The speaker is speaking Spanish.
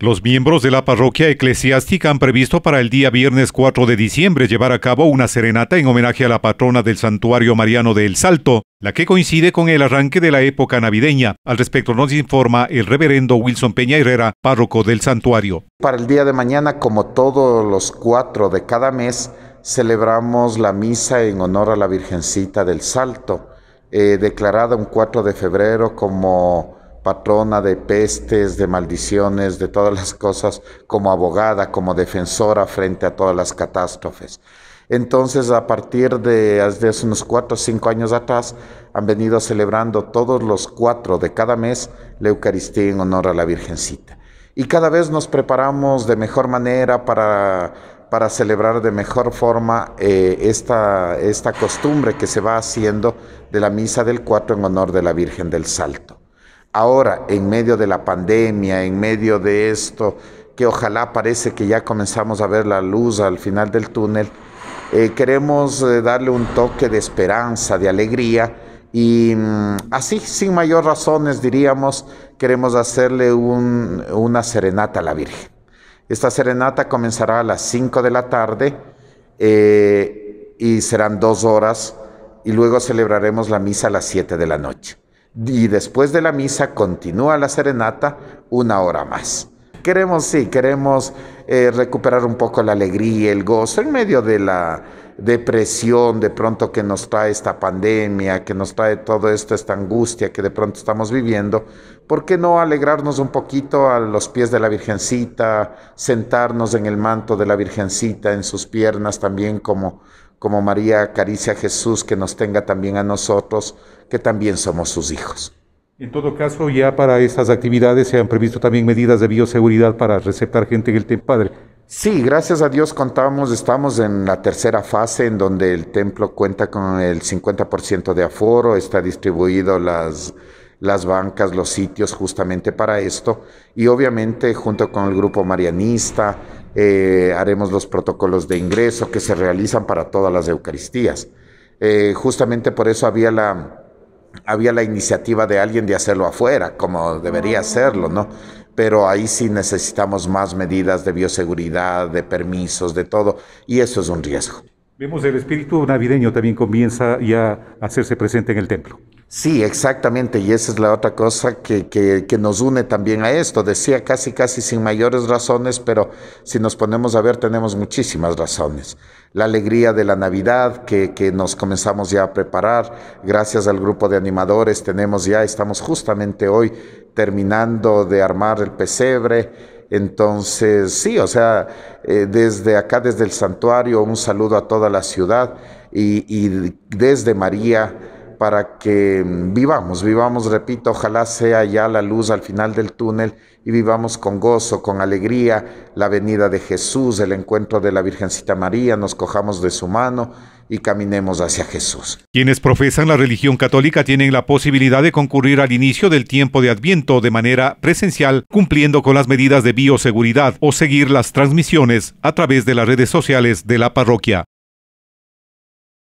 Los miembros de la parroquia eclesiástica han previsto para el día viernes 4 de diciembre llevar a cabo una serenata en homenaje a la patrona del santuario mariano del Salto, la que coincide con el arranque de la época navideña. Al respecto nos informa el reverendo Wilson Peña Herrera, párroco del santuario. Para el día de mañana, como todos los cuatro de cada mes, celebramos la misa en honor a la Virgencita del Salto, eh, declarada un 4 de febrero como patrona de pestes, de maldiciones, de todas las cosas, como abogada, como defensora frente a todas las catástrofes. Entonces, a partir de hace unos cuatro o cinco años atrás, han venido celebrando todos los cuatro de cada mes la Eucaristía en honor a la Virgencita. Y cada vez nos preparamos de mejor manera para, para celebrar de mejor forma eh, esta, esta costumbre que se va haciendo de la misa del cuatro en honor de la Virgen del Salto ahora en medio de la pandemia, en medio de esto, que ojalá parece que ya comenzamos a ver la luz al final del túnel, eh, queremos eh, darle un toque de esperanza, de alegría. Y mm, así, sin mayor razones, diríamos, queremos hacerle una serenata a la Virgen. Esta serenata comenzará a las 5 de la tarde eh, y serán dos horas y luego celebraremos la misa a las 7 de la noche y después de la misa continúa la serenata una hora más. Queremos, sí, queremos eh, recuperar un poco la alegría, el gozo en medio de la depresión de pronto que nos trae esta pandemia, que nos trae todo esto, esta angustia que de pronto estamos viviendo, ¿por qué no alegrarnos un poquito a los pies de la Virgencita, sentarnos en el manto de la Virgencita, en sus piernas también como, como María acaricia a Jesús, que nos tenga también a nosotros, que también somos sus hijos? En todo caso, ya para estas actividades se han previsto también medidas de bioseguridad para receptar gente en el templo. Padre. Sí, gracias a Dios contamos, estamos en la tercera fase en donde el templo cuenta con el 50% de aforo, está distribuido las, las bancas, los sitios justamente para esto y obviamente junto con el grupo marianista eh, haremos los protocolos de ingreso que se realizan para todas las Eucaristías. Eh, justamente por eso había la había la iniciativa de alguien de hacerlo afuera, como debería hacerlo, ah. ¿no? Pero ahí sí necesitamos más medidas de bioseguridad, de permisos, de todo, y eso es un riesgo. Vemos el espíritu navideño también comienza ya a hacerse presente en el templo. Sí, exactamente, y esa es la otra cosa que, nos une también a esto. Decía casi, casi sin mayores razones, pero si nos ponemos a ver tenemos muchísimas razones. La alegría de la Navidad que, nos comenzamos ya a preparar, gracias al grupo de animadores tenemos ya, estamos justamente hoy terminando de armar el pesebre. Entonces, sí, o sea, eh, desde acá, desde el santuario, un saludo a toda la ciudad y desde María para que vivamos, vivamos, repito, ojalá sea ya la luz al final del túnel y vivamos con gozo, con alegría, la venida de Jesús, el encuentro de la Virgencita María, nos cojamos de su mano y caminemos hacia Jesús. Quienes profesan la religión católica tienen la posibilidad de concurrir al inicio del tiempo de Adviento de manera presencial, cumpliendo con las medidas de bioseguridad o seguir las transmisiones a través de las redes sociales de la parroquia.